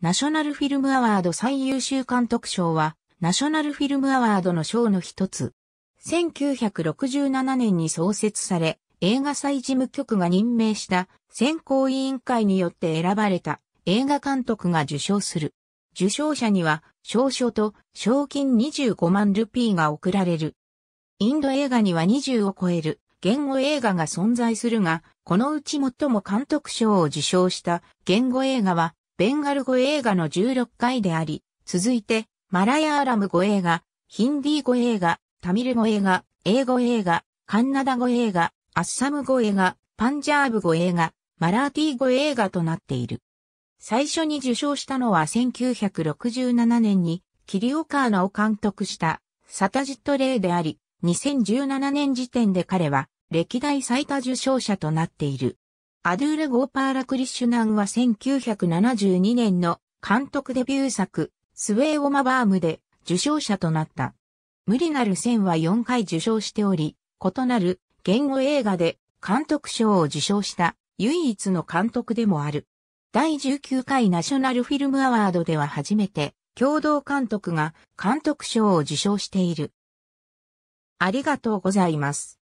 ナショナルフィルムアワード最優秀監督賞は、ナショナルフィルムアワードの賞の一つ。1967年に創設され、映画祭事務局が任命した選考委員会によって選ばれた映画監督が受賞する。受賞者には、賞書と賞金25万ルピーが贈られる。インド映画には20を超える言語映画が存在するが、このうち最も監督賞を受賞した言語映画はベンガル語映画の16回であり、続いて、マラヤーラム語映画、ヒンディー語映画、タミル語映画、英語映画、カンナダ語映画、アッサム語映画、パンジャーブ語映画、マラーティー語映画となっている。最初に受賞したのは1967年に、キリオカーナを監督した、サタジットレイであり、2017年時点で彼は、歴代最多受賞者となっている。アドゥール・ゴーパーラ・クリッシュナンは1972年の監督デビュー作、スウェー・オマ・バームで受賞者となった。無理なる線は4回受賞しており、異なる言語映画で監督賞を受賞した唯一の監督でもある。第19回ナショナルフィルムアワードでは初めて共同監督が監督賞を受賞している。ありがとうございます。